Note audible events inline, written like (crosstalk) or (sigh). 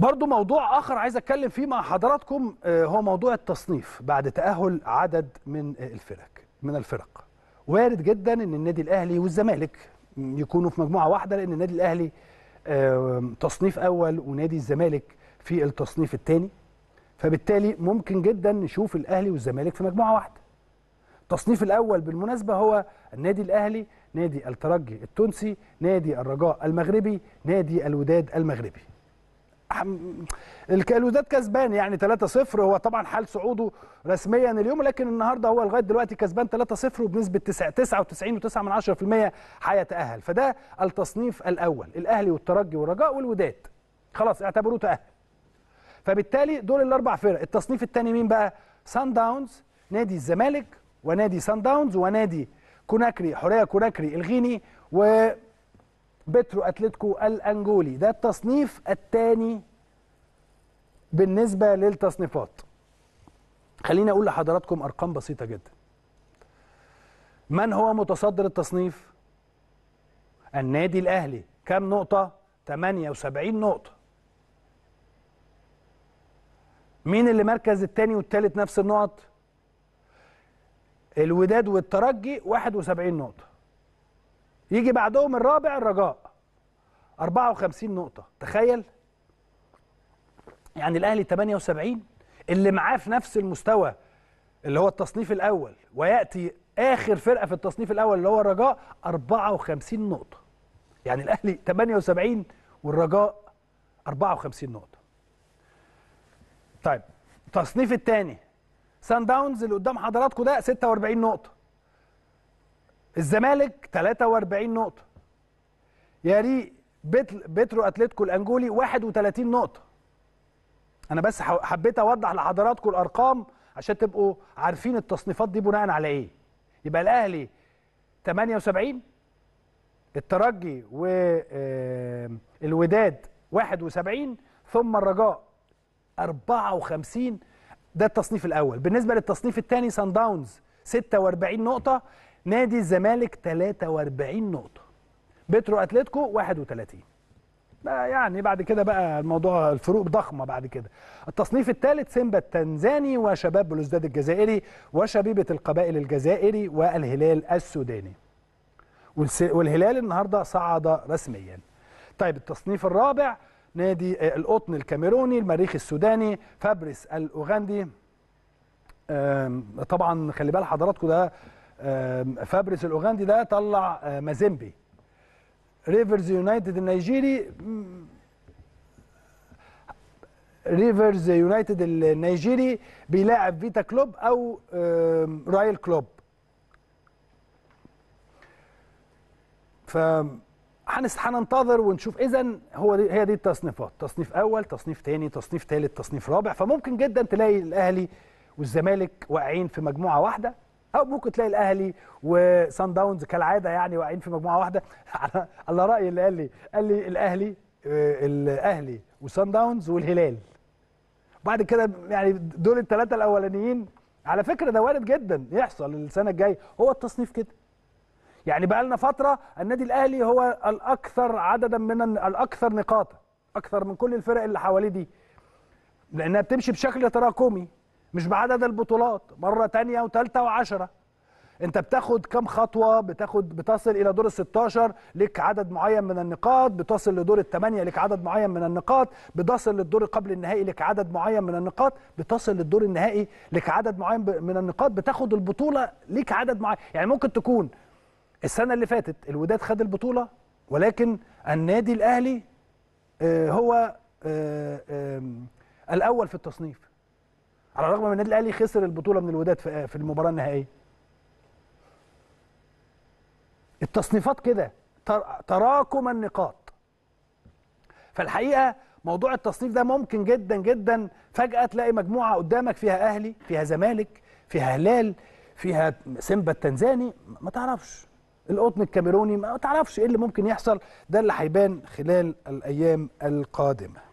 برضو موضوع آخر عايز أتكلم فيه مع حضراتكم آه، هو موضوع التصنيف بعد تأهل عدد من آه، الفرق من الفرق وارد جدا أن النادي الأهلي والزمالك يكونوا في مجموعة واحدة لأن النادي الأهلي آه، تصنيف أول ونادي الزمالك في التصنيف الثاني فبالتالي ممكن جدا نشوف الأهلي والزمالك في مجموعة واحدة التصنيف الأول بالمناسبة هو النادي الأهلي نادي الترجي التونسي نادي الرجاء المغربي نادي الوداد المغربي الوداد كسبان يعني 3-0 هو طبعا حال صعوده رسميا اليوم لكن النهارده هو لغايه دلوقتي كسبان 3-0 وبنسبه 99.9 هيتاهل فده التصنيف الاول الاهلي والترجي والرجاء والوداد خلاص اعتبروه تاهل فبالتالي دول الاربع فرق التصنيف الثاني مين بقى سان داونز نادي الزمالك ونادي سان داونز ونادي كوناكري حوريه كوناكري الغيني و بترو اتلتيكو الانجولي ده التصنيف الثاني بالنسبه للتصنيفات خليني اقول لحضراتكم ارقام بسيطه جدا من هو متصدر التصنيف النادي الاهلي كم نقطه 78 نقطه مين اللي مركز الثاني والثالث نفس النقط الوداد والترجي 71 نقطه يجي بعدهم الرابع الرجاء 54 نقطة تخيل يعني الأهلي 78 اللي معاه في نفس المستوى اللي هو التصنيف الأول ويأتي آخر فرقة في التصنيف الأول اللي هو الرجاء 54 نقطة يعني الأهلي 78 والرجاء 54 نقطة طيب التصنيف الثاني سان داونز اللي قدام حضراتكم ده 46 نقطة الزمالك 43 نقطة ياري بترو اتلتيكو الانجولي 31 نقطة أنا بس حبيت أوضح لحضراتكم الأرقام عشان تبقوا عارفين التصنيفات دي بناء على إيه يبقى الأهلي 78 الترجي والوداد 71 ثم الرجاء 54 ده التصنيف الاول بالنسبه للتصنيف الثاني سان داونز 46 نقطه نادي الزمالك 43 نقطة بترو أتلتيكو 31 بقى يعني بعد كده بقى الموضوع الفروق ضخمه بعد كده التصنيف الثالث سيمبا التنزاني وشباب بلوزداد الجزائري وشبيبه القبائل الجزائري والهلال السوداني والهلال النهارده صعد رسميا طيب التصنيف الرابع نادي آه، القطن الكاميروني المريخ السوداني فابريس الاوغندي طبعا خلي بال حضراتكم ده فابريس الاوغندي ده طلع آه، مازيمبي ريفرز يونايتد النيجيري ريفرز يونايتد النيجيري بيلاعب فيتا كلوب او رايل كلوب ف هننتظر ونشوف اذا هو دي هي دي التصنيفات تصنيف اول تصنيف ثاني تصنيف ثالث تصنيف رابع فممكن جدا تلاقي الاهلي والزمالك واقعين في مجموعه واحده او ممكن تلاقي الاهلي وسان داونز كالعاده يعني واقعين في مجموعه واحده (laughs) على راي اللي قال لي قال لي الاهلي آه، الاهلي وسان داونز والهلال بعد كده يعني دول الثلاثه الاولانيين على فكره ده وارد جدا يحصل السنه الجايه هو التصنيف كده يعني بقى لنا فتره النادي الاهلي هو الاكثر عددا من الاكثر نقاطا اكثر من كل الفرق اللي حواليه دي لانها بتمشي بشكل تراكمي مش بعدد البطولات مره تانية وثالثه وعشرة انت بتاخد كم خطوه بتاخد بتصل الى دور ال 16 لك عدد معين من النقاط بتصل لدور الثمانيه لك عدد معين من النقاط بتصل للدور قبل النهائي لك عدد معين من النقاط بتصل للدور النهائي لك عدد معين من النقاط بتاخد البطوله ليك عدد معين يعني ممكن تكون السنه اللي فاتت الوداد خد البطوله ولكن النادي الاهلي آه، هو آه، الاول في التصنيف على الرغم من النادي الاهلي خسر البطوله من الوداد في المباراه النهائيه التصنيفات كده تراكم النقاط فالحقيقه موضوع التصنيف ده ممكن جدا جدا فجاه تلاقي مجموعه قدامك فيها اهلي فيها زمالك فيها هلال فيها سيمبا التنزاني ما تعرفش القطن الكاميروني ما تعرفش ايه اللي ممكن يحصل ده اللي هيبان خلال الايام القادمه